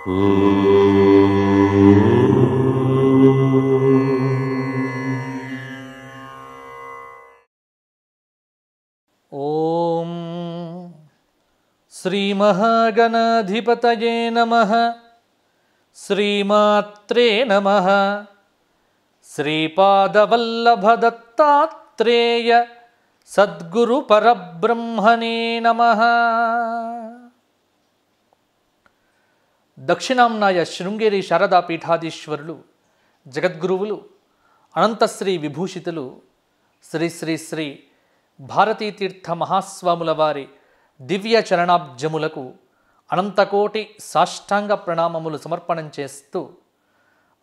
ॐ श्रीमहागणाधिपतये नमः श्रीमात्रे नमः श्रीपादवल्लभदत्तात्रेय सद्गुरुपरब्रह्मणे नमः దక్షిణాంనాయ శృంగేరి శారదా పీఠాధీశ్వరులు జగద్గురువులు అనంతశ్రీ విభూషితులు శ్రీ శ్రీ శ్రీ భారతీతీర్థ మహాస్వాముల వారి దివ్య చరణాబ్జములకు అనంతకోటి సాష్టాంగ ప్రణామములు సమర్పణం చేస్తూ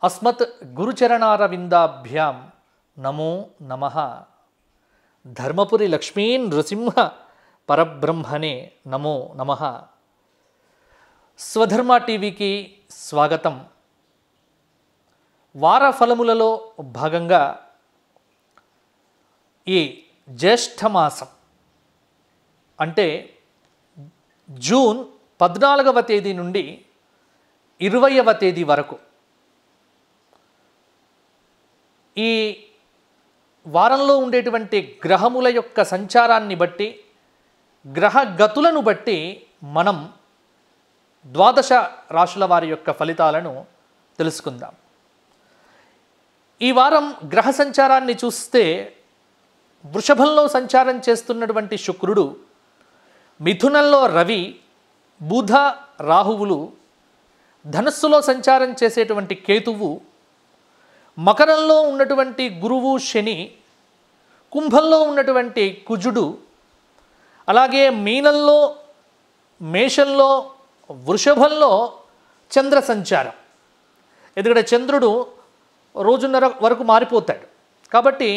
అస్మత్ గురుచరణారవిందాభ్యాం నమో నమ ధర్మపురి లక్ష్మీ నృసింహ పరబ్రహ్మణే నమో నమ స్వధర్మ టీవీకి స్వాగతం వార ఫలములలో భాగంగా ఈ జ్యేష్ఠమాసం అంటే జూన్ పద్నాలుగవ తేదీ నుండి ఇరవైవ తేదీ వరకు ఈ వారంలో ఉండేటువంటి గ్రహముల యొక్క సంచారాన్ని బట్టి గ్రహగతులను బట్టి మనం ద్వాదశ రాశుల వారి యొక్క ఫలితాలను తెలుసుకుందాం ఈ వారం గ్రహ సంచారాన్ని చూస్తే వృషభంలో సంచారం చేస్తున్నటువంటి శుక్రుడు మిథునంలో రవి బుధ రాహువులు ధనస్సులో సంచారం చేసేటువంటి కేతువు మకరంలో ఉన్నటువంటి గురువు శని కుంభంలో ఉన్నటువంటి కుజుడు అలాగే మీనంలో మేషంలో వృషభంలో చంద్ర సంచారం ఎందుకంటే చంద్రుడు రోజున్నర వరకు మారిపోతాడు కాబట్టి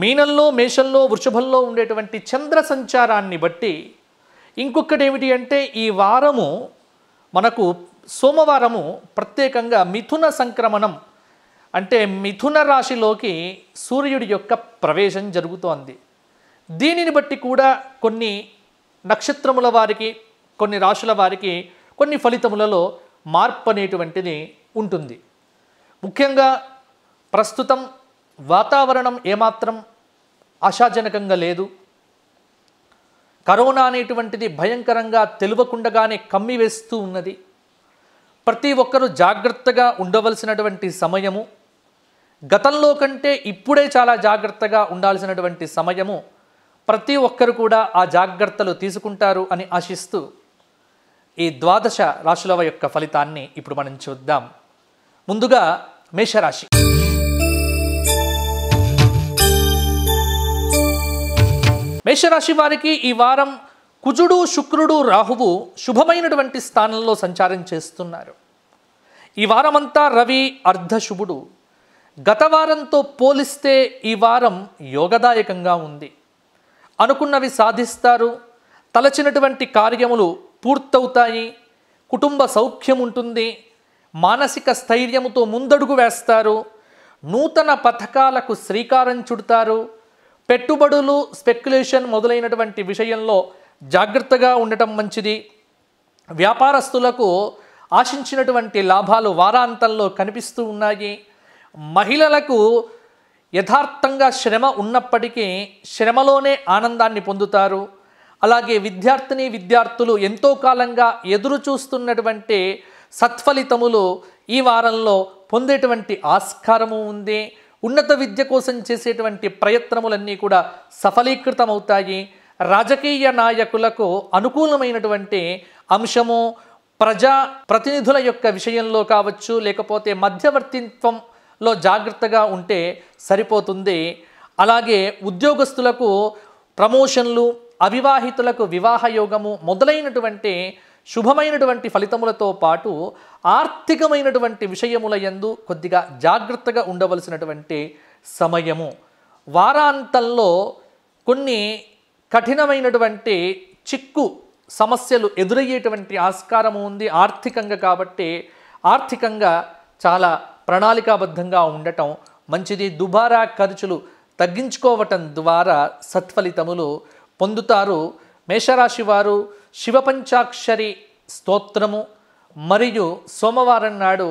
మీనంలో మేషంలో వృషభంలో ఉండేటువంటి చంద్ర సంచారాన్ని బట్టి ఇంకొకటి ఏమిటి అంటే ఈ వారము మనకు సోమవారము ప్రత్యేకంగా మిథున సంక్రమణం అంటే మిథున రాశిలోకి సూర్యుడి యొక్క ప్రవేశం జరుగుతోంది దీనిని బట్టి కూడా కొన్ని నక్షత్రముల వారికి కొన్ని రాశుల వారికి కొన్ని ఫలితములలో మార్పు అనేటువంటిది ఉంటుంది ముఖ్యంగా ప్రస్తుతం వాతావరణం ఏమాత్రం ఆశాజనకంగా లేదు కరోనా అనేటువంటిది భయంకరంగా తెలియకుండగానే కమ్మి వేస్తూ ఉన్నది ప్రతి ఒక్కరూ జాగ్రత్తగా ఉండవలసినటువంటి సమయము గతంలో కంటే ఇప్పుడే చాలా జాగ్రత్తగా ఉండాల్సినటువంటి సమయము ప్రతి ఒక్కరు కూడా ఆ జాగ్రత్తలు తీసుకుంటారు అని ఆశిస్తూ ఈ ద్వాదశ రాశుల యొక్క ఫలితాన్ని ఇప్పుడు మనం చూద్దాం ముందుగా మేషరాశి మేషరాశి వారికి ఈ వారం కుజుడు శుక్రుడు రాహువు శుభమైనటువంటి స్థానంలో సంచారం చేస్తున్నారు ఈ వారమంతా రవి అర్ధశుభుడు గత వారంతో పోలిస్తే ఈ వారం యోగదాయకంగా ఉంది అనుకున్నవి సాధిస్తారు తలచినటువంటి కార్యములు పూర్తవుతాయి కుటుంబ సౌఖ్యం ఉంటుంది మానసిక స్థైర్యముతో ముందడుగు వేస్తారు నూతన పథకాలకు శ్రీకారం చుడతారు పెట్టుబడులు స్పెక్యులేషన్ మొదలైనటువంటి విషయంలో జాగ్రత్తగా ఉండటం మంచిది వ్యాపారస్తులకు ఆశించినటువంటి లాభాలు వారాంతంలో కనిపిస్తూ ఉన్నాయి మహిళలకు యథార్థంగా శ్రమ ఉన్నప్పటికీ శ్రమలోనే ఆనందాన్ని పొందుతారు అలాగే విద్యార్థిని విద్యార్థులు ఎంతో కాలంగా ఎదురు చూస్తున్నటువంటి సత్ఫలితములు ఈ వారంలో పొందేటువంటి ఆస్కారము ఉంది ఉన్నత విద్య కోసం చేసేటువంటి ప్రయత్నములన్నీ కూడా సఫలీకృతమవుతాయి రాజకీయ నాయకులకు అనుకూలమైనటువంటి అంశము ప్రజా ప్రతినిధుల యొక్క విషయంలో కావచ్చు లేకపోతే మధ్యవర్తిత్వంలో జాగ్రత్తగా ఉంటే సరిపోతుంది అలాగే ఉద్యోగస్తులకు ప్రమోషన్లు అవివాహితులకు వివాహ యోగము మొదలైనటువంటి శుభమైనటువంటి ఫలితములతో పాటు ఆర్థికమైనటువంటి విషయముల ఎందు కొద్దిగా జాగ్రత్తగా ఉండవలసినటువంటి సమయము వారాంతంలో కొన్ని కఠినమైనటువంటి చిక్కు సమస్యలు ఎదురయ్యేటువంటి ఆస్కారము ఉంది ఆర్థికంగా కాబట్టి ఆర్థికంగా చాలా ప్రణాళికాబద్ధంగా ఉండటం మంచిది దుబారా ఖర్చులు తగ్గించుకోవటం ద్వారా సత్ఫలితములు పొందుతారు మేషరాశి వారు శివపంచాక్షరి స్తోత్రము మరియు సోమవారం నాడు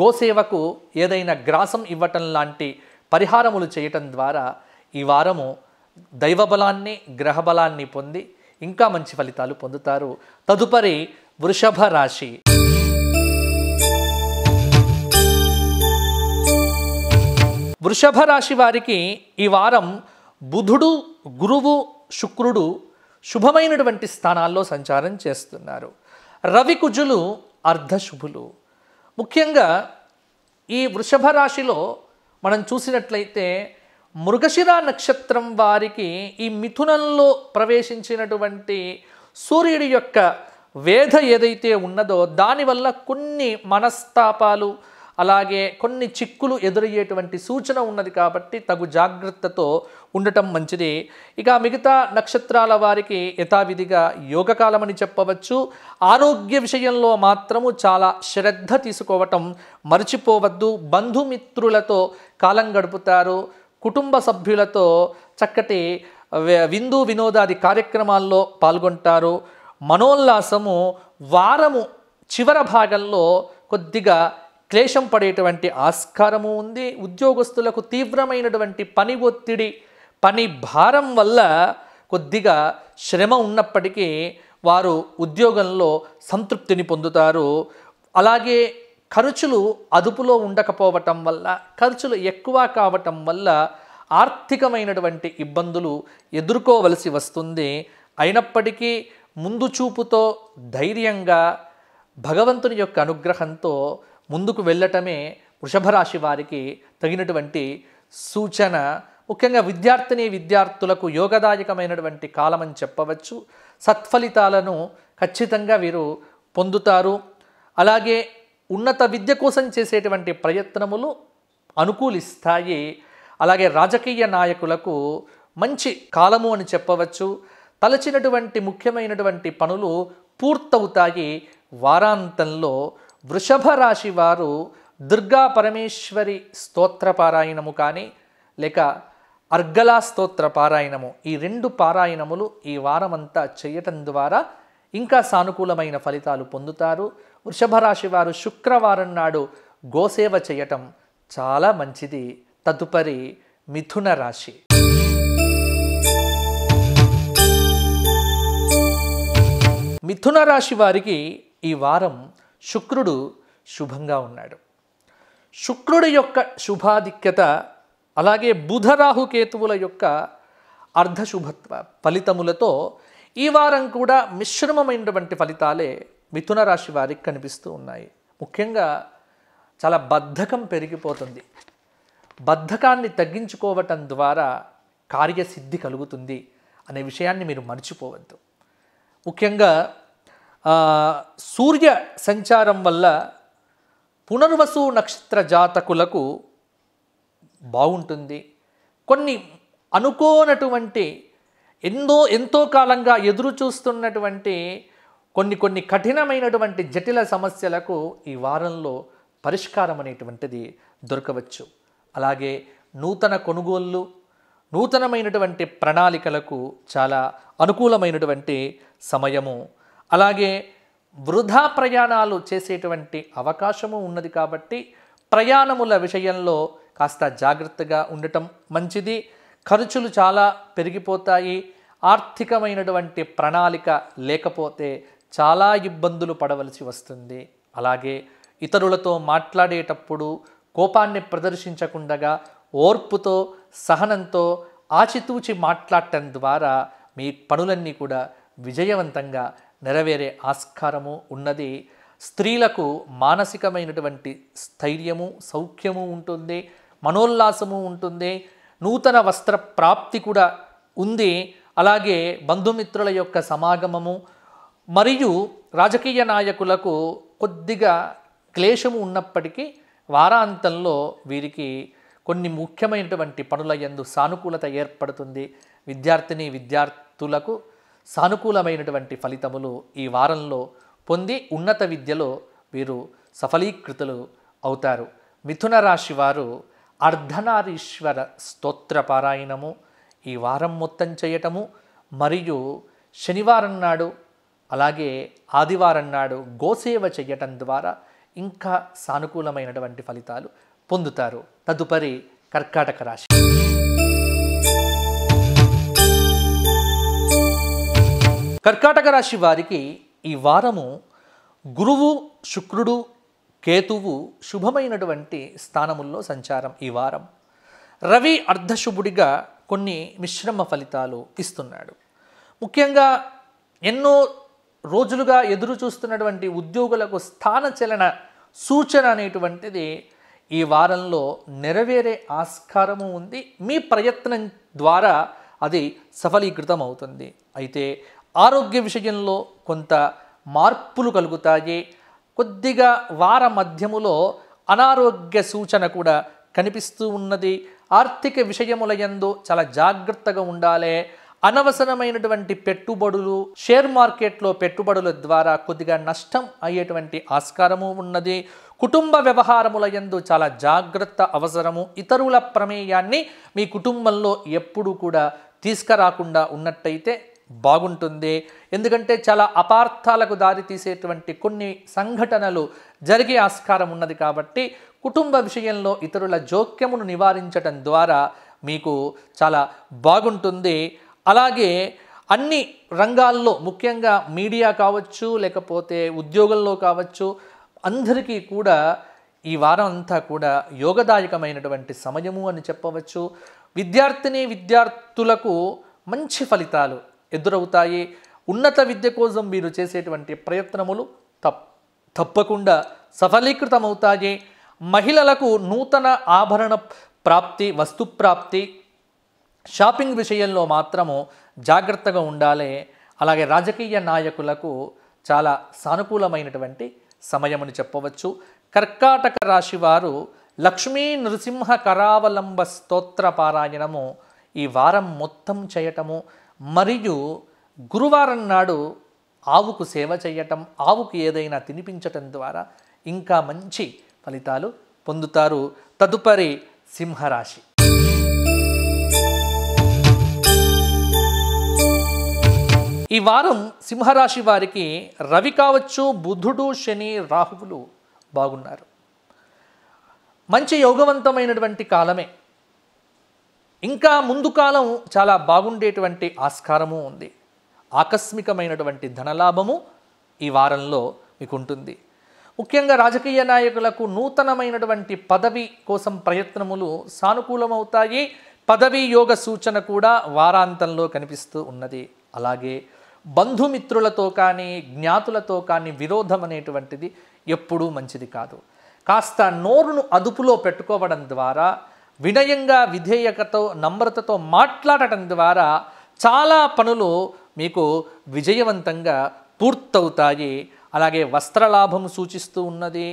గోసేవకు ఏదైనా గ్రాసం ఇవ్వటం లాంటి పరిహారములు చేయటం ద్వారా ఈ వారము దైవబలాన్ని గ్రహబలాన్ని పొంది ఇంకా మంచి ఫలితాలు పొందుతారు తదుపరి వృషభ రాశి వృషభ రాశి వారికి ఈ వారం బుధుడు గురువు శుక్రుడు శుభమైనటువంటి స్థానాల్లో సంచారం చేస్తున్నారు రవి కుజులు అర్ధశుభులు ముఖ్యంగా ఈ వృషభ రాశిలో మనం చూసినట్లయితే మృగశిరా నక్షత్రం వారికి ఈ మిథునంలో ప్రవేశించినటువంటి సూర్యుడి యొక్క వేధ ఏదైతే ఉన్నదో దానివల్ల కొన్ని మనస్తాపాలు అలాగే కొన్ని చిక్కులు ఎదురయ్యేటువంటి సూచన ఉన్నది కాబట్టి తగు జాగ్రత్తతో ఉండటం మంచిది ఇక మిగతా నక్షత్రాల వారికి యథావిధిగా అని చెప్పవచ్చు ఆరోగ్య విషయంలో మాత్రము చాలా శ్రద్ధ తీసుకోవటం మరచిపోవద్దు బంధుమిత్రులతో కాలం గడుపుతారు కుటుంబ సభ్యులతో చక్కటి విందు వినోదాది కార్యక్రమాల్లో పాల్గొంటారు మనోల్లాసము వారము చివర భాగంలో కొద్దిగా క్లేశం పడేటువంటి ఆస్కారము ఉంది ఉద్యోగస్తులకు తీవ్రమైనటువంటి పని ఒత్తిడి పని భారం వల్ల కొద్దిగా శ్రమ ఉన్నప్పటికీ వారు ఉద్యోగంలో సంతృప్తిని పొందుతారు అలాగే ఖర్చులు అదుపులో ఉండకపోవటం వల్ల ఖర్చులు ఎక్కువ కావటం వల్ల ఆర్థికమైనటువంటి ఇబ్బందులు ఎదుర్కోవలసి వస్తుంది అయినప్పటికీ ముందు చూపుతో ధైర్యంగా భగవంతుని యొక్క అనుగ్రహంతో ముందుకు వెళ్ళటమే వృషభరాశి వారికి తగినటువంటి సూచన ముఖ్యంగా విద్యార్థిని విద్యార్థులకు యోగదాయకమైనటువంటి కాలం అని చెప్పవచ్చు సత్ఫలితాలను ఖచ్చితంగా వీరు పొందుతారు అలాగే ఉన్నత విద్య కోసం చేసేటువంటి ప్రయత్నములు అనుకూలిస్తాయి అలాగే రాజకీయ నాయకులకు మంచి కాలము అని చెప్పవచ్చు తలచినటువంటి ముఖ్యమైనటువంటి పనులు పూర్తవుతాయి వారాంతంలో వృషభ రాశి వారు దుర్గా పరమేశ్వరి స్తోత్రపారాయణము కానీ లేక అర్గలా స్తోత్ర పారాయణము ఈ రెండు పారాయణములు ఈ వారమంతా చేయటం ద్వారా ఇంకా సానుకూలమైన ఫలితాలు పొందుతారు వృషభ రాశి వారు శుక్రవారం నాడు గోసేవ చేయటం చాలా మంచిది తదుపరి మిథున రాశి మిథున రాశి వారికి ఈ వారం శుక్రుడు శుభంగా ఉన్నాడు శుక్రుడి యొక్క శుభాధిక్యత అలాగే బుధరాహుకేతువుల యొక్క అర్ధశుభత్వ ఫలితములతో ఈ వారం కూడా మిశ్రమమైనటువంటి ఫలితాలే మిథున రాశి వారికి కనిపిస్తూ ఉన్నాయి ముఖ్యంగా చాలా బద్ధకం పెరిగిపోతుంది బద్ధకాన్ని తగ్గించుకోవటం ద్వారా కార్యసిద్ధి కలుగుతుంది అనే విషయాన్ని మీరు మర్చిపోవద్దు ముఖ్యంగా సూర్య సంచారం వల్ల పునర్వసు నక్షత్ర జాతకులకు బాగుంటుంది కొన్ని అనుకోనటువంటి ఎంతో ఎంతో కాలంగా ఎదురు చూస్తున్నటువంటి కొన్ని కొన్ని కఠినమైనటువంటి జటిల సమస్యలకు ఈ వారంలో పరిష్కారం అనేటువంటిది దొరకవచ్చు అలాగే నూతన కొనుగోళ్ళు నూతనమైనటువంటి ప్రణాళికలకు చాలా అనుకూలమైనటువంటి సమయము అలాగే వృధా ప్రయాణాలు చేసేటువంటి అవకాశము ఉన్నది కాబట్టి ప్రయాణముల విషయంలో కాస్త జాగ్రత్తగా ఉండటం మంచిది ఖర్చులు చాలా పెరిగిపోతాయి ఆర్థికమైనటువంటి ప్రణాళిక లేకపోతే చాలా ఇబ్బందులు పడవలసి వస్తుంది అలాగే ఇతరులతో మాట్లాడేటప్పుడు కోపాన్ని ప్రదర్శించకుండా ఓర్పుతో సహనంతో ఆచితూచి మాట్లాడటం ద్వారా మీ పనులన్నీ కూడా విజయవంతంగా నెరవేరే ఆస్కారము ఉన్నది స్త్రీలకు మానసికమైనటువంటి స్థైర్యము సౌఖ్యము ఉంటుంది మనోల్లాసము ఉంటుంది నూతన వస్త్ర ప్రాప్తి కూడా ఉంది అలాగే బంధుమిత్రుల యొక్క సమాగమము మరియు రాజకీయ నాయకులకు కొద్దిగా క్లేశము ఉన్నప్పటికీ వారాంతంలో వీరికి కొన్ని ముఖ్యమైనటువంటి పనుల ఎందు సానుకూలత ఏర్పడుతుంది విద్యార్థిని విద్యార్థులకు సానుకూలమైనటువంటి ఫలితములు ఈ వారంలో పొంది ఉన్నత విద్యలో వీరు సఫలీకృతులు అవుతారు మిథున రాశి వారు అర్ధనారీశ్వర పారాయణము ఈ వారం మొత్తం చేయటము మరియు శనివారం నాడు అలాగే ఆదివారం నాడు గోసేవ చేయటం ద్వారా ఇంకా సానుకూలమైనటువంటి ఫలితాలు పొందుతారు తదుపరి కర్కాటక రాశి కర్కాటక రాశి వారికి ఈ వారము గురువు శుక్రుడు కేతువు శుభమైనటువంటి స్థానముల్లో సంచారం ఈ వారం రవి అర్ధశుభుడిగా కొన్ని మిశ్రమ ఫలితాలు ఇస్తున్నాడు ముఖ్యంగా ఎన్నో రోజులుగా ఎదురు చూస్తున్నటువంటి ఉద్యోగులకు స్థానచలన సూచన అనేటువంటిది ఈ వారంలో నెరవేరే ఆస్కారము ఉంది మీ ప్రయత్నం ద్వారా అది సఫలీకృతం అవుతుంది అయితే ఆరోగ్య విషయంలో కొంత మార్పులు కలుగుతాయి కొద్దిగా వార మధ్యములో అనారోగ్య సూచన కూడా కనిపిస్తూ ఉన్నది ఆర్థిక విషయముల ఎందు చాలా జాగ్రత్తగా ఉండాలి అనవసరమైనటువంటి పెట్టుబడులు షేర్ మార్కెట్లో పెట్టుబడుల ద్వారా కొద్దిగా నష్టం అయ్యేటువంటి ఆస్కారము ఉన్నది కుటుంబ వ్యవహారముల ఎందు చాలా జాగ్రత్త అవసరము ఇతరుల ప్రమేయాన్ని మీ కుటుంబంలో ఎప్పుడూ కూడా తీసుకురాకుండా ఉన్నట్టయితే బాగుంటుంది ఎందుకంటే చాలా అపార్థాలకు దారితీసేటువంటి కొన్ని సంఘటనలు జరిగే ఆస్కారం ఉన్నది కాబట్టి కుటుంబ విషయంలో ఇతరుల జోక్యమును నివారించడం ద్వారా మీకు చాలా బాగుంటుంది అలాగే అన్ని రంగాల్లో ముఖ్యంగా మీడియా కావచ్చు లేకపోతే ఉద్యోగంలో కావచ్చు అందరికీ కూడా ఈ వారం అంతా కూడా యోగదాయకమైనటువంటి సమయము అని చెప్పవచ్చు విద్యార్థిని విద్యార్థులకు మంచి ఫలితాలు ఎదురవుతాయి ఉన్నత విద్య కోసం మీరు చేసేటువంటి ప్రయత్నములు తప్ తప్పకుండా సఫలీకృతమవుతాయి మహిళలకు నూతన ఆభరణ ప్రాప్తి వస్తుప్రాప్తి షాపింగ్ విషయంలో మాత్రము జాగ్రత్తగా ఉండాలి అలాగే రాజకీయ నాయకులకు చాలా సానుకూలమైనటువంటి సమయమని చెప్పవచ్చు కర్కాటక రాశి వారు లక్ష్మీ నృసింహ కరావలంబ స్తోత్ర పారాయణము ఈ వారం మొత్తం చేయటము మరియు గురువారం నాడు ఆవుకు సేవ చేయటం ఆవుకు ఏదైనా తినిపించటం ద్వారా ఇంకా మంచి ఫలితాలు పొందుతారు తదుపరి సింహరాశి ఈ వారం సింహరాశి వారికి రవి కావచ్చు బుధుడు శని రాహువులు బాగున్నారు మంచి యోగవంతమైనటువంటి కాలమే ఇంకా ముందు కాలం చాలా బాగుండేటువంటి ఆస్కారము ఉంది ఆకస్మికమైనటువంటి ధనలాభము ఈ వారంలో మీకు ఉంటుంది ముఖ్యంగా రాజకీయ నాయకులకు నూతనమైనటువంటి పదవి కోసం ప్రయత్నములు సానుకూలమవుతాయి పదవీ యోగ సూచన కూడా వారాంతంలో కనిపిస్తూ ఉన్నది అలాగే బంధుమిత్రులతో కానీ జ్ఞాతులతో కానీ విరోధం అనేటువంటిది ఎప్పుడూ మంచిది కాదు కాస్త నోరును అదుపులో పెట్టుకోవడం ద్వారా వినయంగా విధేయకతో నమ్రతతో మాట్లాడటం ద్వారా చాలా పనులు మీకు విజయవంతంగా పూర్తవుతాయి అలాగే వస్త్రలాభం సూచిస్తూ ఉన్నది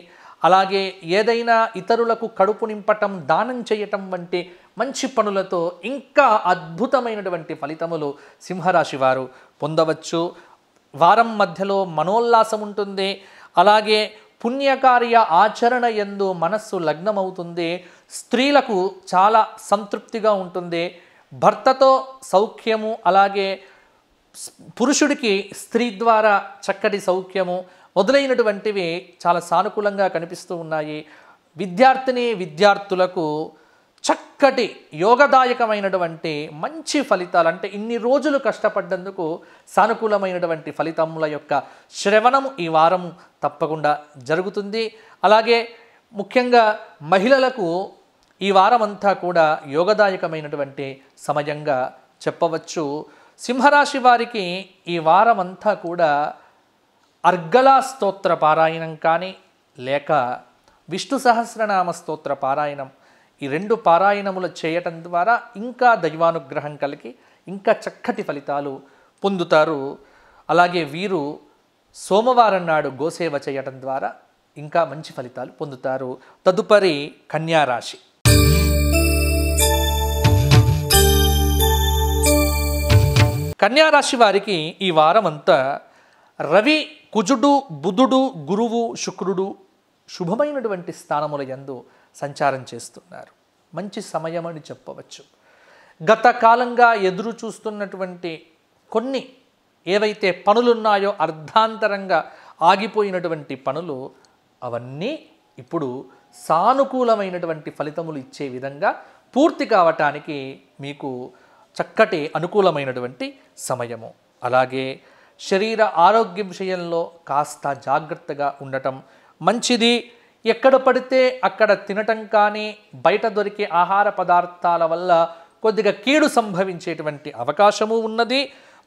అలాగే ఏదైనా ఇతరులకు కడుపు నింపటం దానం చేయటం వంటి మంచి పనులతో ఇంకా అద్భుతమైనటువంటి ఫలితములు సింహరాశి వారు పొందవచ్చు వారం మధ్యలో మనోల్లాసం ఉంటుంది అలాగే పుణ్యకార్య ఆచరణ ఎందు మనస్సు లగ్నమవుతుంది స్త్రీలకు చాలా సంతృప్తిగా ఉంటుంది భర్తతో సౌఖ్యము అలాగే పురుషుడికి స్త్రీ ద్వారా చక్కటి సౌఖ్యము మొదలైనటువంటివి చాలా సానుకూలంగా కనిపిస్తూ ఉన్నాయి విద్యార్థిని విద్యార్థులకు చక్కటి యోగదాయకమైనటువంటి మంచి ఫలితాలు అంటే ఇన్ని రోజులు కష్టపడ్డందుకు సానుకూలమైనటువంటి ఫలితముల యొక్క శ్రవణము ఈ వారం తప్పకుండా జరుగుతుంది అలాగే ముఖ్యంగా మహిళలకు ఈ వారమంతా కూడా యోగదాయకమైనటువంటి సమయంగా చెప్పవచ్చు సింహరాశి వారికి ఈ వారమంతా కూడా అర్గలా స్తోత్ర పారాయణం కానీ లేక విష్ణు సహస్రనామ స్తోత్ర పారాయణం ఈ రెండు పారాయణములు చేయటం ద్వారా ఇంకా దైవానుగ్రహం కలిగి ఇంకా చక్కటి ఫలితాలు పొందుతారు అలాగే వీరు సోమవారం నాడు గోసేవ చేయటం ద్వారా ఇంకా మంచి ఫలితాలు పొందుతారు తదుపరి కన్యారాశి కన్యారాశి వారికి ఈ వారం అంతా రవి కుజుడు బుధుడు గురువు శుక్రుడు శుభమైనటువంటి స్థానముల యందు సంచారం చేస్తున్నారు మంచి సమయం అని చెప్పవచ్చు గత కాలంగా ఎదురు చూస్తున్నటువంటి కొన్ని ఏవైతే పనులున్నాయో అర్ధాంతరంగా ఆగిపోయినటువంటి పనులు అవన్నీ ఇప్పుడు సానుకూలమైనటువంటి ఫలితములు ఇచ్చే విధంగా పూర్తి కావటానికి మీకు చక్కటి అనుకూలమైనటువంటి సమయము అలాగే శరీర ఆరోగ్య విషయంలో కాస్త జాగ్రత్తగా ఉండటం మంచిది ఎక్కడ పడితే అక్కడ తినటం కానీ బయట దొరికే ఆహార పదార్థాల వల్ల కొద్దిగా కీడు సంభవించేటువంటి అవకాశము ఉన్నది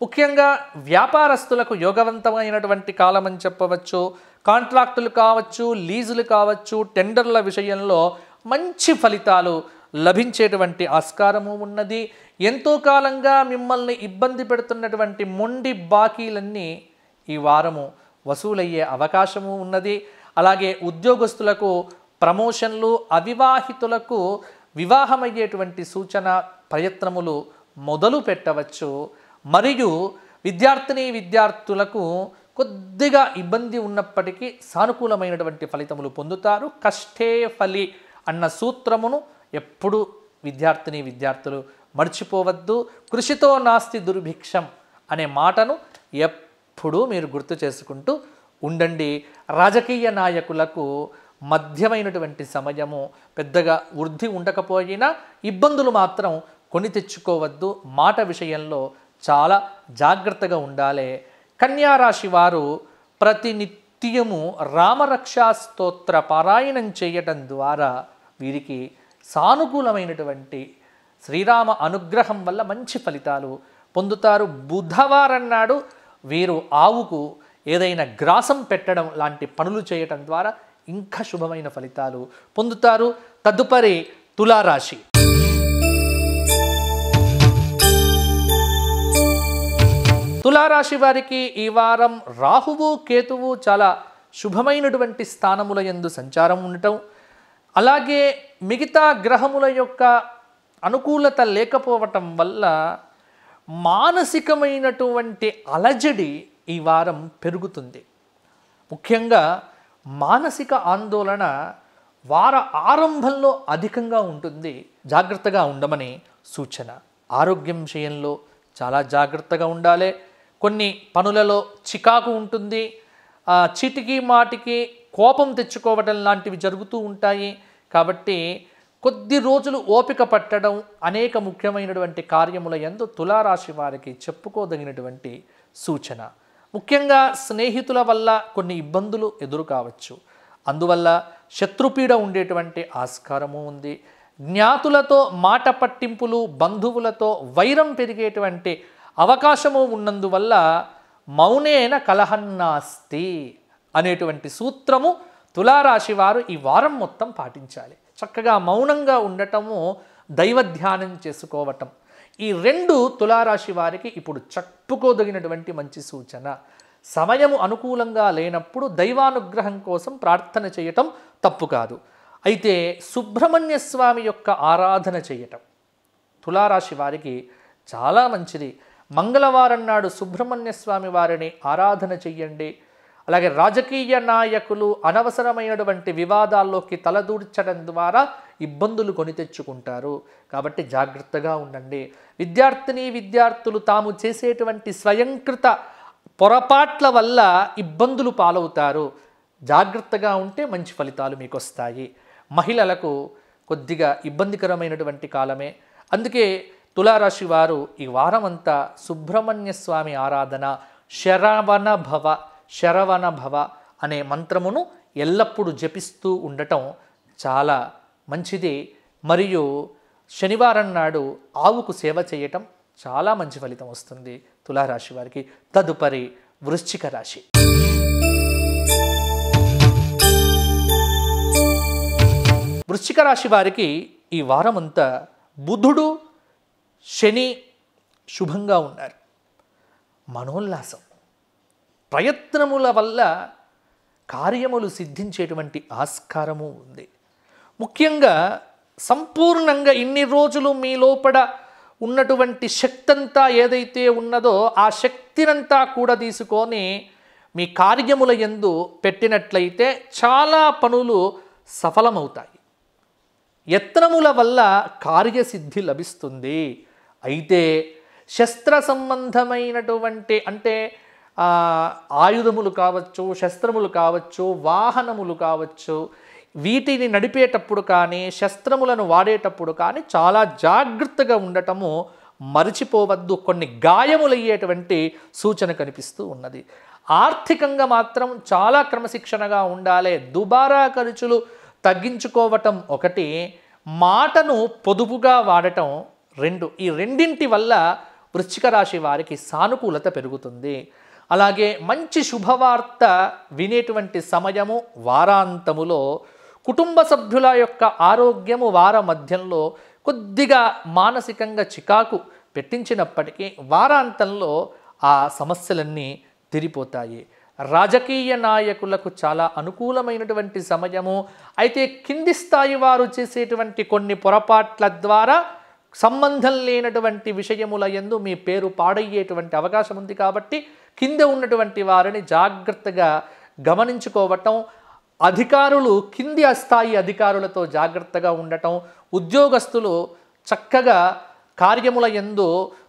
ముఖ్యంగా వ్యాపారస్తులకు యోగవంతమైనటువంటి కాలం అని చెప్పవచ్చు కాంట్రాక్టులు కావచ్చు లీజులు కావచ్చు టెండర్ల విషయంలో మంచి ఫలితాలు లభించేటువంటి ఆస్కారము ఉన్నది ఎంతో కాలంగా మిమ్మల్ని ఇబ్బంది పెడుతున్నటువంటి మొండి బాకీలన్నీ ఈ వారము వసూలయ్యే అవకాశము ఉన్నది అలాగే ఉద్యోగస్తులకు ప్రమోషన్లు అవివాహితులకు వివాహమయ్యేటువంటి సూచన ప్రయత్నములు మొదలు పెట్టవచ్చు మరియు విద్యార్థిని విద్యార్థులకు కొద్దిగా ఇబ్బంది ఉన్నప్పటికీ సానుకూలమైనటువంటి ఫలితములు పొందుతారు కష్టే ఫలి అన్న సూత్రమును ఎప్పుడు విద్యార్థిని విద్యార్థులు మర్చిపోవద్దు కృషితో నాస్తి దుర్భిక్షం అనే మాటను ఎప్పుడూ మీరు గుర్తు చేసుకుంటూ ఉండండి రాజకీయ నాయకులకు మధ్యమైనటువంటి సమయము పెద్దగా వృద్ధి ఉండకపోయినా ఇబ్బందులు మాత్రం కొని తెచ్చుకోవద్దు మాట విషయంలో చాలా జాగ్రత్తగా ఉండాలి కన్యారాశి వారు ప్రతినిత్యము రామరక్షా స్తోత్ర పారాయణం చేయటం ద్వారా వీరికి సానుకూలమైనటువంటి శ్రీరామ అనుగ్రహం వల్ల మంచి ఫలితాలు పొందుతారు బుధవారం వీరు ఆవుకు ఏదైనా గ్రాసం పెట్టడం లాంటి పనులు చేయటం ద్వారా ఇంకా శుభమైన ఫలితాలు పొందుతారు తదుపరి తులారాశి తులారాశి వారికి ఈ వారం రాహువు కేతువు చాలా శుభమైనటువంటి స్థానముల ఎందు సంచారం ఉండటం అలాగే మిగతా గ్రహముల యొక్క అనుకూలత లేకపోవటం వల్ల మానసికమైనటువంటి అలజడి ఈ వారం పెరుగుతుంది ముఖ్యంగా మానసిక ఆందోళన వార ఆరంభంలో అధికంగా ఉంటుంది జాగ్రత్తగా ఉండమని సూచన ఆరోగ్యం విషయంలో చాలా జాగ్రత్తగా ఉండాలి కొన్ని పనులలో చికాకు ఉంటుంది చిటికి మాటికి కోపం తెచ్చుకోవడం లాంటివి జరుగుతూ ఉంటాయి కాబట్టి కొద్ది రోజులు ఓపిక పట్టడం అనేక ముఖ్యమైనటువంటి కార్యముల ఎందు తులారాశి వారికి చెప్పుకోదగినటువంటి సూచన ముఖ్యంగా స్నేహితుల వల్ల కొన్ని ఇబ్బందులు ఎదురు కావచ్చు అందువల్ల శత్రుపీడ ఉండేటువంటి ఆస్కారము ఉంది జ్ఞాతులతో మాట పట్టింపులు బంధువులతో వైరం పెరిగేటువంటి అవకాశము ఉన్నందువల్ల మౌనేన కలహన్నాస్తి అనేటువంటి సూత్రము తులారాశి వారు ఈ వారం మొత్తం పాటించాలి చక్కగా మౌనంగా ఉండటము దైవ ధ్యానం చేసుకోవటం ఈ రెండు తులారాశి వారికి ఇప్పుడు చప్పుకోదగినటువంటి మంచి సూచన సమయము అనుకూలంగా లేనప్పుడు దైవానుగ్రహం కోసం ప్రార్థన చేయటం తప్పు కాదు అయితే సుబ్రహ్మణ్య స్వామి యొక్క ఆరాధన చేయటం తులారాశి వారికి చాలా మంచిది మంగళవారం నాడు సుబ్రహ్మణ్య స్వామి వారిని ఆరాధన చెయ్యండి అలాగే రాజకీయ నాయకులు అనవసరమైనటువంటి వివాదాల్లోకి తలదూర్చడం ద్వారా ఇబ్బందులు కొని తెచ్చుకుంటారు కాబట్టి జాగ్రత్తగా ఉండండి విద్యార్థిని విద్యార్థులు తాము చేసేటువంటి స్వయంకృత పొరపాట్ల వల్ల ఇబ్బందులు పాలవుతారు జాగ్రత్తగా ఉంటే మంచి ఫలితాలు మీకు వస్తాయి మహిళలకు కొద్దిగా ఇబ్బందికరమైనటువంటి కాలమే అందుకే తులారాశి వారు ఈ వారమంతా సుబ్రహ్మణ్య స్వామి ఆరాధన శరవణ భవ శరవణ భవ అనే మంత్రమును ఎల్లప్పుడూ జపిస్తూ ఉండటం చాలా మంచిది మరియు శనివారం నాడు ఆవుకు సేవ చేయటం చాలా మంచి ఫలితం వస్తుంది తులారాశి వారికి తదుపరి వృశ్చిక రాశి వృశ్చిక రాశి వారికి ఈ వారమంతా బుధుడు శని శుభంగా ఉన్నారు మనోల్లాసం ప్రయత్నముల వల్ల కార్యములు సిద్ధించేటువంటి ఆస్కారము ఉంది ముఖ్యంగా సంపూర్ణంగా ఇన్ని రోజులు మీ లోపల ఉన్నటువంటి శక్తంతా ఏదైతే ఉన్నదో ఆ శక్తినంతా కూడా తీసుకొని మీ కార్యముల ఎందు పెట్టినట్లయితే చాలా పనులు సఫలమవుతాయి యత్నముల వల్ల కార్యసిద్ధి లభిస్తుంది అయితే శస్త్ర సంబంధమైనటువంటి అంటే ఆయుధములు కావచ్చు శస్త్రములు కావచ్చు వాహనములు కావచ్చు వీటిని నడిపేటప్పుడు కానీ శస్త్రములను వాడేటప్పుడు కానీ చాలా జాగ్రత్తగా ఉండటము మరిచిపోవద్దు కొన్ని గాయములయ్యేటువంటి సూచన కనిపిస్తూ ఉన్నది ఆర్థికంగా మాత్రం చాలా క్రమశిక్షణగా ఉండాలి దుబారా ఖర్చులు తగ్గించుకోవటం ఒకటి మాటను పొదుపుగా వాడటం రెండు ఈ రెండింటి వల్ల వృశ్చిక రాశి వారికి సానుకూలత పెరుగుతుంది అలాగే మంచి శుభవార్త వినేటువంటి సమయము వారాంతములో కుటుంబ సభ్యుల యొక్క ఆరోగ్యము వార మధ్యంలో కొద్దిగా మానసికంగా చికాకు పెట్టించినప్పటికీ వారాంతంలో ఆ సమస్యలన్నీ తిరిపోతాయి రాజకీయ నాయకులకు చాలా అనుకూలమైనటువంటి సమయము అయితే కింది స్థాయి వారు చేసేటువంటి కొన్ని పొరపాట్ల ద్వారా సంబంధం లేనటువంటి విషయముల ఎందు మీ పేరు పాడయ్యేటువంటి అవకాశం ఉంది కాబట్టి కింద ఉన్నటువంటి వారిని జాగ్రత్తగా గమనించుకోవటం అధికారులు కింది స్థాయి అధికారులతో జాగ్రత్తగా ఉండటం ఉద్యోగస్తులు చక్కగా కార్యముల ఎందు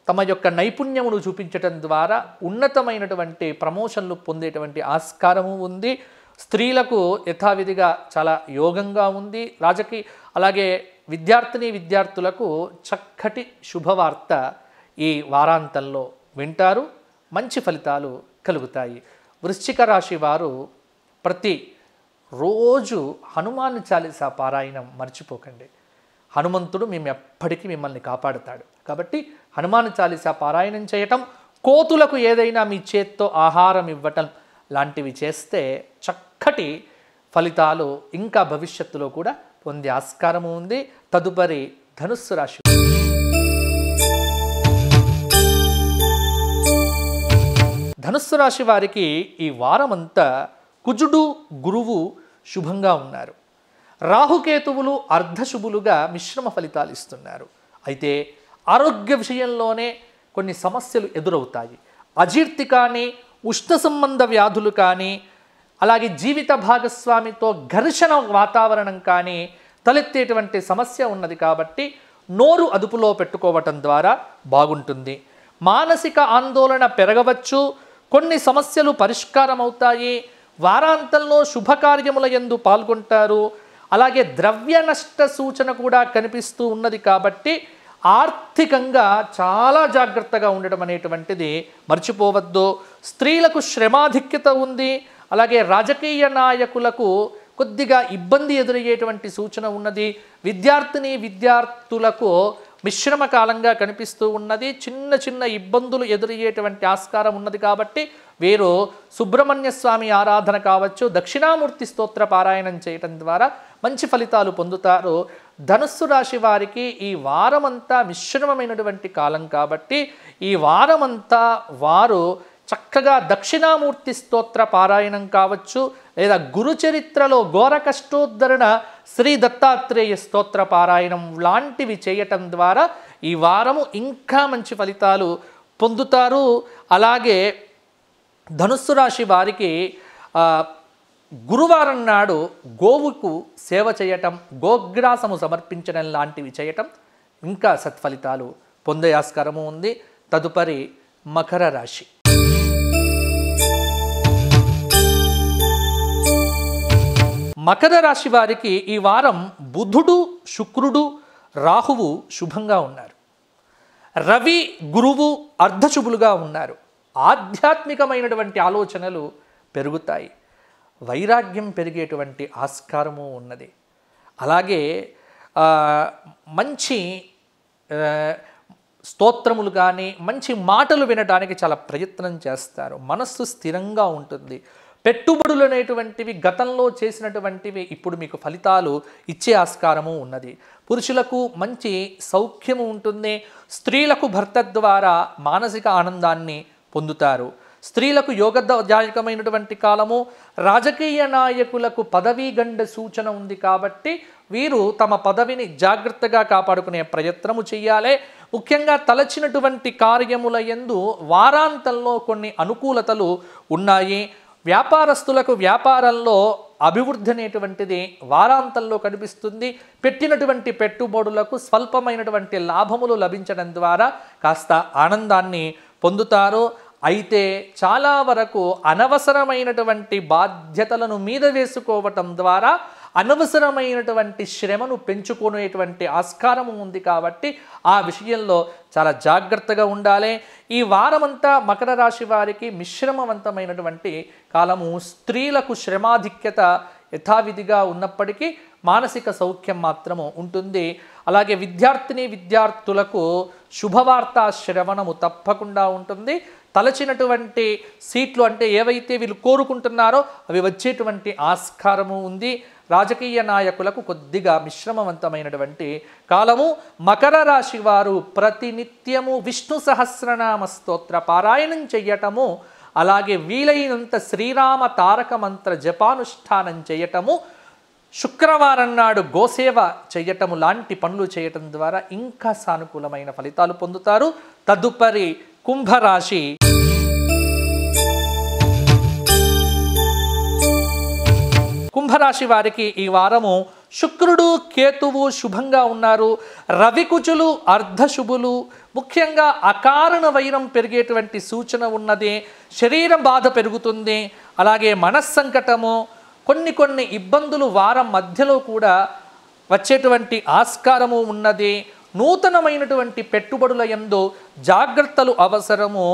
తమ యొక్క నైపుణ్యమును చూపించటం ద్వారా ఉన్నతమైనటువంటి ప్రమోషన్లు పొందేటువంటి ఆస్కారము ఉంది స్త్రీలకు యథావిధిగా చాలా యోగంగా ఉంది రాజకీయ అలాగే విద్యార్థిని విద్యార్థులకు చక్కటి శుభవార్త ఈ వారాంతంలో వింటారు మంచి ఫలితాలు కలుగుతాయి వృశ్చిక రాశి వారు ప్రతి రోజు హనుమాన్ చాలీసా పారాయణం మర్చిపోకండి హనుమంతుడు మేము ఎప్పటికీ మిమ్మల్ని కాపాడుతాడు కాబట్టి హనుమాన్ చాలీసా పారాయణం చేయటం కోతులకు ఏదైనా మీ చేత్తో ఆహారం ఇవ్వటం లాంటివి చేస్తే చక్కటి ఫలితాలు ఇంకా భవిష్యత్తులో కూడా పొందే ఆస్కారము ఉంది తదుపరి ధనుస్సు రాశి ధనుస్సు రాశి వారికి ఈ వారమంతా కుజుడు గురువు శుభంగా ఉన్నారు రాహుకేతువులు అర్ధశుభులుగా మిశ్రమ ఫలితాలు ఇస్తున్నారు అయితే ఆరోగ్య విషయంలోనే కొన్ని సమస్యలు ఎదురవుతాయి అజీర్తి కానీ ఉష్ణ సంబంధ వ్యాధులు కానీ అలాగే జీవిత భాగస్వామితో ఘర్షణ వాతావరణం కానీ తలెత్తేటువంటి సమస్య ఉన్నది కాబట్టి నోరు అదుపులో పెట్టుకోవటం ద్వారా బాగుంటుంది మానసిక ఆందోళన పెరగవచ్చు కొన్ని సమస్యలు పరిష్కారం అవుతాయి వారాంతంలో శుభకార్యముల ఎందు పాల్గొంటారు అలాగే ద్రవ్య నష్ట సూచన కూడా కనిపిస్తూ ఉన్నది కాబట్టి ఆర్థికంగా చాలా జాగ్రత్తగా ఉండడం అనేటువంటిది మర్చిపోవద్దు స్త్రీలకు శ్రమాధిక్యత ఉంది అలాగే రాజకీయ నాయకులకు కొద్దిగా ఇబ్బంది ఎదురయ్యేటువంటి సూచన ఉన్నది విద్యార్థిని విద్యార్థులకు మిశ్రమ కాలంగా కనిపిస్తూ ఉన్నది చిన్న చిన్న ఇబ్బందులు ఎదురయ్యేటువంటి ఆస్కారం ఉన్నది కాబట్టి వీరు సుబ్రహ్మణ్య స్వామి ఆరాధన కావచ్చు దక్షిణామూర్తి స్తోత్ర పారాయణం చేయటం ద్వారా మంచి ఫలితాలు పొందుతారు ధనుస్సు రాశి వారికి ఈ వారమంతా మిశ్రమమైనటువంటి కాలం కాబట్టి ఈ వారమంతా వారు చక్కగా దక్షిణామూర్తి స్తోత్ర పారాయణం కావచ్చు లేదా గురుచరిత్రలో ఘోరకష్టోద్ధరణ శ్రీ దత్తాత్రేయ స్తోత్ర పారాయణం లాంటివి చేయటం ద్వారా ఈ వారము ఇంకా మంచి ఫలితాలు పొందుతారు అలాగే ధనుస్సు రాశి వారికి గురువారం నాడు గోవుకు సేవ చేయటం గోగ్రాసము సమర్పించడం లాంటివి చేయటం ఇంకా సత్ఫలితాలు పొందే ఆస్కారము ఉంది తదుపరి మకర రాశి మకర రాశి వారికి ఈ వారం బుధుడు శుక్రుడు రాహువు శుభంగా ఉన్నారు రవి గురువు అర్ధశుభులుగా ఉన్నారు ఆధ్యాత్మికమైనటువంటి ఆలోచనలు పెరుగుతాయి వైరాగ్యం పెరిగేటువంటి ఆస్కారము ఉన్నది అలాగే మంచి స్తోత్రములు కానీ మంచి మాటలు వినడానికి చాలా ప్రయత్నం చేస్తారు మనస్సు స్థిరంగా ఉంటుంది పెట్టుబడులు అనేటువంటివి గతంలో చేసినటువంటివి ఇప్పుడు మీకు ఫలితాలు ఇచ్చే ఆస్కారము ఉన్నది పురుషులకు మంచి సౌఖ్యము ఉంటుంది స్త్రీలకు భర్త ద్వారా మానసిక ఆనందాన్ని పొందుతారు స్త్రీలకు యోగదాయకమైనటువంటి కాలము రాజకీయ నాయకులకు పదవీ గండ సూచన ఉంది కాబట్టి వీరు తమ పదవిని జాగ్రత్తగా కాపాడుకునే ప్రయత్నము చేయాలి ముఖ్యంగా తలచినటువంటి కార్యముల ఎందు వారాంతంలో కొన్ని అనుకూలతలు ఉన్నాయి వ్యాపారస్తులకు వ్యాపారంలో అభివృద్ధి అనేటువంటిది వారాంతంలో కనిపిస్తుంది పెట్టినటువంటి పెట్టుబడులకు స్వల్పమైనటువంటి లాభములు లభించడం ద్వారా కాస్త ఆనందాన్ని పొందుతారు అయితే చాలా వరకు అనవసరమైనటువంటి బాధ్యతలను మీద వేసుకోవటం ద్వారా అనవసరమైనటువంటి శ్రమను పెంచుకునేటువంటి ఆస్కారము ఉంది కాబట్టి ఆ విషయంలో చాలా జాగ్రత్తగా ఉండాలి ఈ వారమంతా మకర రాశి వారికి మిశ్రమవంతమైనటువంటి కాలము స్త్రీలకు శ్రమాధిక్యత యథావిధిగా ఉన్నప్పటికీ మానసిక సౌఖ్యం మాత్రము ఉంటుంది అలాగే విద్యార్థిని విద్యార్థులకు శుభవార్త శ్రవణము తప్పకుండా ఉంటుంది తలచినటువంటి సీట్లు అంటే ఏవైతే వీళ్ళు కోరుకుంటున్నారో అవి వచ్చేటువంటి ఆస్కారము ఉంది రాజకీయ నాయకులకు కొద్దిగా మిశ్రమవంతమైనటువంటి కాలము మకర రాశి వారు ప్రతినిత్యము విష్ణు సహస్రనామ స్తోత్ర పారాయణం చెయ్యటము అలాగే వీలైనంత శ్రీరామ తారక మంత్ర జపానుష్ఠానం చేయటము శుక్రవారం నాడు గోసేవ చేయటము లాంటి పనులు చేయటం ద్వారా ఇంకా సానుకూలమైన ఫలితాలు పొందుతారు తదుపరి కుంభరాశి కుంభరాశి వారికి ఈ వారము శుక్రుడు కేతువు శుభంగా ఉన్నారు రవికుచులు అర్ధశుభులు ముఖ్యంగా అకారణ వైరం పెరిగేటువంటి సూచన ఉన్నది శరీరం బాధ పెరుగుతుంది అలాగే మనస్సంకటము కొన్ని కొన్ని ఇబ్బందులు వారం మధ్యలో కూడా వచ్చేటువంటి ఆస్కారము ఉన్నది నూతనమైనటువంటి పెట్టుబడుల ఎందు జాగ్రత్తలు అవసరము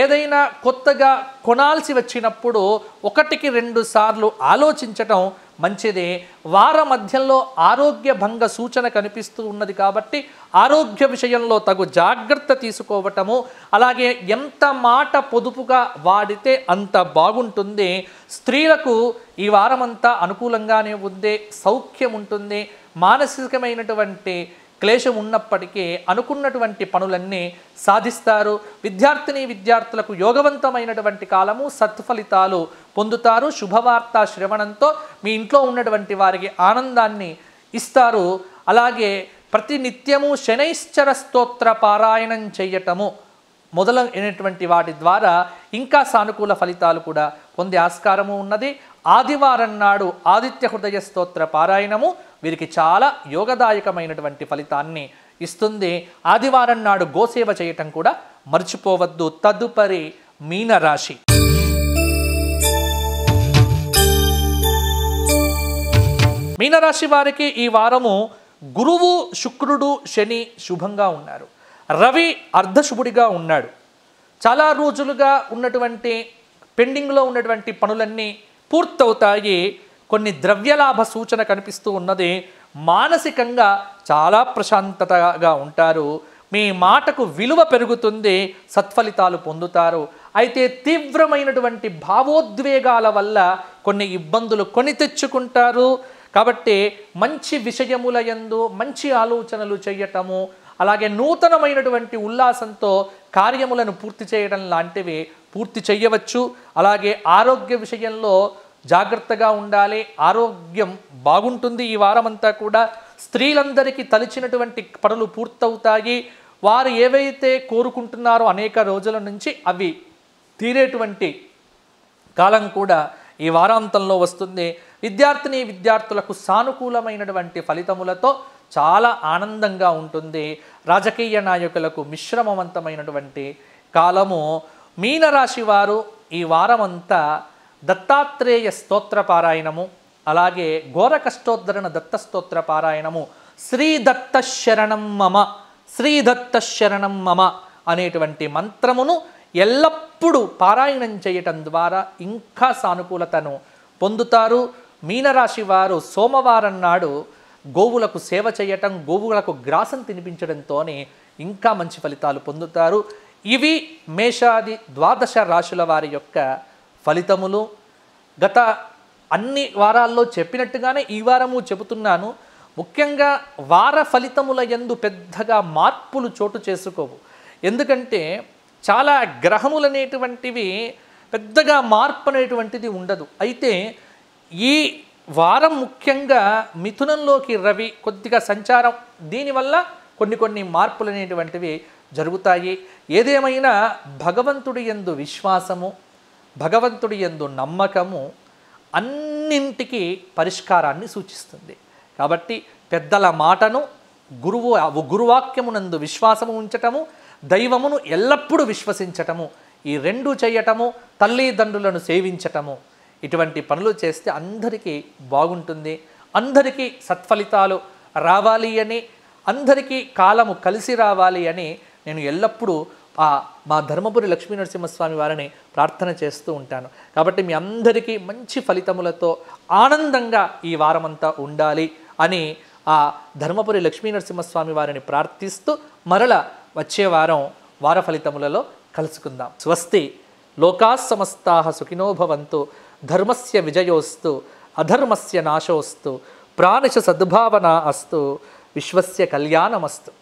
ఏదైనా కొత్తగా కొనాల్సి వచ్చినప్పుడు ఒకటికి రెండు సార్లు ఆలోచించటం మంచిదే వార మధ్యంలో ఆరోగ్య భంగ సూచన కనిపిస్తూ ఉన్నది కాబట్టి ఆరోగ్య విషయంలో తగు జాగ్రత్త తీసుకోవటము అలాగే ఎంత మాట పొదుపుగా వాడితే అంత బాగుంటుంది స్త్రీలకు ఈ వారమంతా అనుకూలంగానే ఉంది సౌఖ్యం ఉంటుంది మానసికమైనటువంటి క్లేశం ఉన్నప్పటికీ అనుకున్నటువంటి పనులన్నీ సాధిస్తారు విద్యార్థిని విద్యార్థులకు యోగవంతమైనటువంటి కాలము సత్ఫలితాలు పొందుతారు శుభవార్త శ్రవణంతో మీ ఇంట్లో ఉన్నటువంటి వారికి ఆనందాన్ని ఇస్తారు అలాగే ప్రతి నిత్యము శనైశ్చర స్తోత్ర పారాయణం చేయటము మొదలైనటువంటి వాటి ద్వారా ఇంకా సానుకూల ఫలితాలు కూడా పొందే ఆస్కారము ఉన్నది ఆదివారం నాడు ఆదిత్య హృదయ స్తోత్ర పారాయణము వీరికి చాలా యోగదాయకమైనటువంటి ఫలితాన్ని ఇస్తుంది ఆదివారం నాడు గోసేవ చేయటం కూడా మర్చిపోవద్దు తదుపరి మీనరాశి మీనరాశి వారికి ఈ వారము గురువు శుక్రుడు శని శుభంగా ఉన్నారు రవి అర్ధశుభుడిగా ఉన్నాడు చాలా రోజులుగా ఉన్నటువంటి పెండింగ్లో ఉన్నటువంటి పనులన్నీ పూర్తవుతాయి కొన్ని ద్రవ్యలాభ సూచన కనిపిస్తూ ఉన్నది మానసికంగా చాలా ప్రశాంతతగా ఉంటారు మీ మాటకు విలువ పెరుగుతుంది సత్ఫలితాలు పొందుతారు అయితే తీవ్రమైనటువంటి భావోద్వేగాల వల్ల కొన్ని ఇబ్బందులు కొని తెచ్చుకుంటారు కాబట్టి మంచి విషయముల ఎందు మంచి ఆలోచనలు చేయటము అలాగే నూతనమైనటువంటి ఉల్లాసంతో కార్యములను పూర్తి చేయడం లాంటివి పూర్తి చేయవచ్చు అలాగే ఆరోగ్య విషయంలో జాగ్రత్తగా ఉండాలి ఆరోగ్యం బాగుంటుంది ఈ వారమంతా కూడా స్త్రీలందరికీ తలిచినటువంటి పనులు పూర్తవుతాయి వారు ఏవైతే కోరుకుంటున్నారో అనేక రోజుల నుంచి అవి తీరేటువంటి కాలం కూడా ఈ వారాంతంలో వస్తుంది విద్యార్థిని విద్యార్థులకు సానుకూలమైనటువంటి ఫలితములతో చాలా ఆనందంగా ఉంటుంది రాజకీయ నాయకులకు మిశ్రమవంతమైనటువంటి కాలము మీనరాశి వారు ఈ వారమంతా దత్తాత్రేయ స్తోత్ర పారాయణము అలాగే ఘోరకష్టోద్ధరణ దత్త స్తోత్ర పారాయణము దత్త శరణం మమ దత్త శరణం మమ అనేటువంటి మంత్రమును ఎల్లప్పుడూ పారాయణం చేయటం ద్వారా ఇంకా సానుకూలతను పొందుతారు మీనరాశి వారు సోమవారం నాడు గోవులకు సేవ చేయటం గోవులకు గ్రాసం తినిపించడంతోనే ఇంకా మంచి ఫలితాలు పొందుతారు ఇవి మేషాది ద్వాదశ రాశుల వారి యొక్క ఫలితములు గత అన్ని వారాల్లో చెప్పినట్టుగానే ఈ వారము చెబుతున్నాను ముఖ్యంగా వార ఫలితముల ఎందు పెద్దగా మార్పులు చోటు చేసుకోవు ఎందుకంటే చాలా గ్రహములు అనేటువంటివి పెద్దగా మార్పు అనేటువంటిది ఉండదు అయితే ఈ వారం ముఖ్యంగా మిథునంలోకి రవి కొద్దిగా సంచారం దీనివల్ల కొన్ని కొన్ని మార్పులు అనేటువంటివి జరుగుతాయి ఏదేమైనా భగవంతుడి ఎందు విశ్వాసము భగవంతుడి ఎందు నమ్మకము అన్నింటికి పరిష్కారాన్ని సూచిస్తుంది కాబట్టి పెద్దల మాటను గురువు గురువాక్యమునందు విశ్వాసము ఉంచటము దైవమును ఎల్లప్పుడూ విశ్వసించటము ఈ రెండు చేయటము తల్లిదండ్రులను సేవించటము ఇటువంటి పనులు చేస్తే అందరికీ బాగుంటుంది అందరికీ సత్ఫలితాలు రావాలి అని అందరికీ కాలము కలిసి రావాలి అని నేను ఎల్లప్పుడూ ఆ మా ధర్మపురి లక్ష్మీ నరసింహస్వామి వారిని ప్రార్థన చేస్తూ ఉంటాను కాబట్టి మీ అందరికీ మంచి ఫలితములతో ఆనందంగా ఈ వారమంతా ఉండాలి అని ఆ ధర్మపురి లక్ష్మీ నరసింహస్వామి వారిని ప్రార్థిస్తూ మరల వచ్చే వారం వార ఫలితములలో కలుసుకుందాం స్వస్తి లోకా సమస్తా సుఖినోభవంతు ధర్మస్య విజయోస్తు అధర్మస్య నాశోస్తు ప్రాణశ సద్భావన అస్తు విశ్వస్య కళ్యాణమస్తు